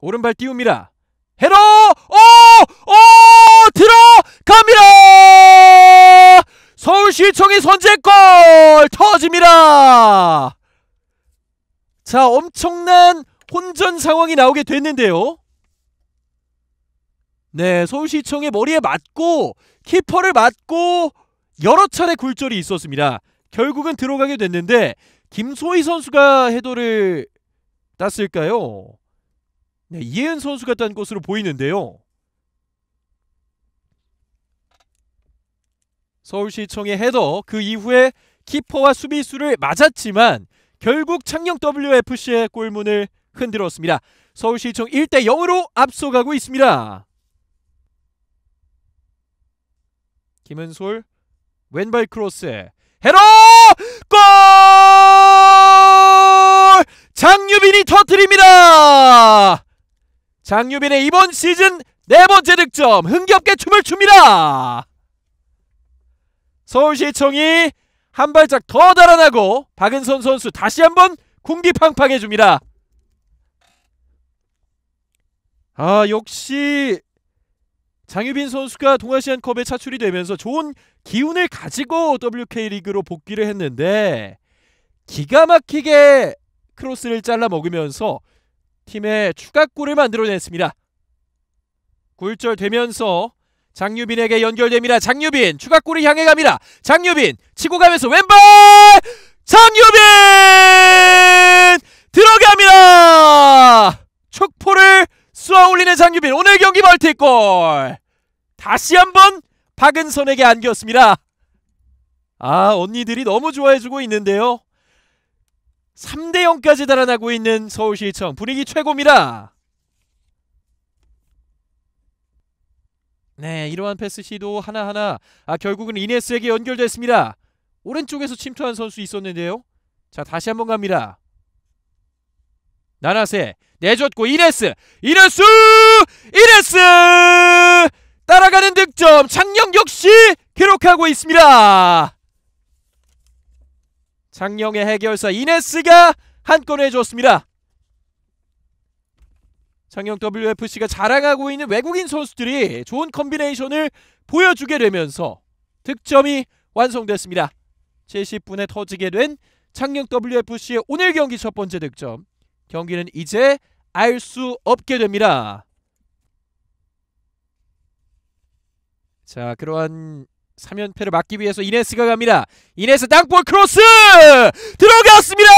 오른발 띄웁니다. 헤로 오! 오! 들어갑니다! 서울시청의 선제골 터집니다! 자, 엄청난 혼전 상황이 나오게 됐는데요. 네, 서울시청의 머리에 맞고 키퍼를 맞고 여러 차례 굴절이 있었습니다. 결국은 들어가게 됐는데 김소희 선수가 해도를 땄을까요? 네, 이혜은 선수 같다는 것으로 보이는데요. 서울시청의 헤더 그 이후에 키퍼와 수비수를 맞았지만 결국 창녕 WFC의 골문을 흔들었습니다. 서울시청 1대 0으로 앞서가고 있습니다. 김은솔 왼발 크로스 헤러 골! 장유빈이 터뜨립니다. 장유빈의 이번 시즌 네 번째 득점 흥겹게 춤을 춥니다. 서울시청이 한 발짝 더 달아나고 박은선 선수 다시 한번 궁기팡팡 해줍니다. 아 역시 장유빈 선수가 동아시안컵에 차출이 되면서 좋은 기운을 가지고 WK리그로 복귀를 했는데 기가 막히게 크로스를 잘라 먹으면서 팀의 추가골을 만들어냈습니다. 9절 되면서 장유빈에게 연결됩니다. 장유빈 추가골을 향해 갑니다. 장유빈 치고 가면서 왼발 장유빈 들어갑니다. 축포를 쏘아올리는 장유빈 오늘 경기 멀티골 다시 한 번 박은선에게 안겼습니다. 아 언니들이 너무 좋아해주고 있는데요. 3대 0까지 달아나고 있는 서울시청 분위기 최고입니다. 네, 이러한 패스 시도 하나하나 아 결국은 이네스에게 연결됐습니다. 오른쪽에서 침투한 선수 있었는데요. 자, 다시 한 번 갑니다. 나나세 내줬고 이네스 이네스 이네스 따라가는 득점 창력 역시 기록하고 있습니다. 장영의 해결사 이네스가 한건 해줬습니다. 장영 WFC가 자랑하고 있는 외국인 선수들이 좋은 컨비네이션을 보여주게 되면서 득점이 완성됐습니다. 70분에 터지게 된 창녕 WFC의 오늘 경기 첫 번째 득점. 경기는 이제 알 수 없게 됩니다. 자, 그러한 3연패를 막기 위해서 이네스가 갑니다. 이네스 땅볼 크로스! 들어갔습니다!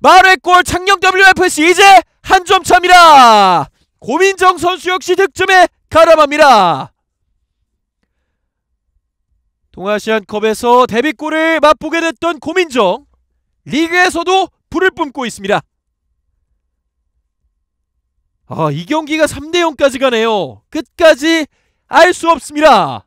마루의 골 창녕 WFC 이제 한 점 차입니다. 고민정 선수 역시 득점에 가담합니다. 동아시안컵에서 데뷔골을 맛보게 됐던 고민정 리그에서도 불을 뿜고 있습니다. 아, 이 경기가 3대 0까지 가네요. 끝까지 알수 없습니다.